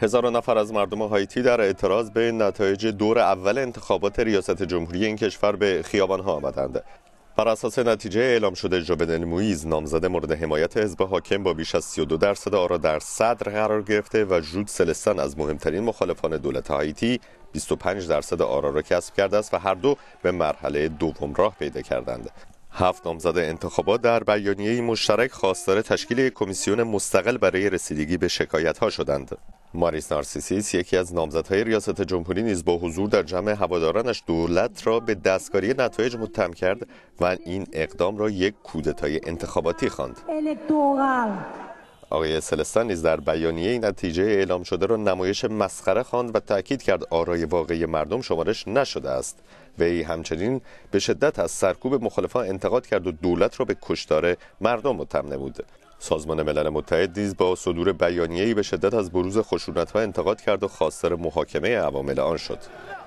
هزار نفر از مردم هایتی در اعتراض به نتایج دور اول انتخابات ریاست جمهوری این کشور به خیابان ها آمدند. بر اساس نتیجه اعلام شده جوبنل مویز نامزد مورد حمایت حزب حاکم با بیش از 32 درصد آرا در صدر قرار گرفته و جود سلستان از مهمترین مخالفان دولت هایتی 25 درصد آرا را کسب کرده است و هر دو به مرحله دوم راه پیدا کردند. هفت نامزد انتخابات در بیانیه مشترک خواستار تشکیل یک کمیسیون مستقل برای رسیدگی به شکایت ها شدند. ماریس نارسیسیس یکی از نامزدهای ریاست جمهوری نیز با حضور در جمع هوادارانش دولت را به دستکاری نتایج متهم کرد و این اقدام را یک کودتای انتخاباتی خواند. آقای سلستان نیز در بیانیه نتیجه اعلام شده را نمایش مسخره خواند و تاکید کرد آرای واقعی مردم شمارش نشده است وی همچنین به شدت از سرکوب مخالفان انتقاد کرد و دولت را به کشتار مردم متهم نمود سازمان ملل متحد نیز با صدور بیانیه‌ای به شدت از بروز و انتقاد کرد و خواستار محاکمه عوامل آن شد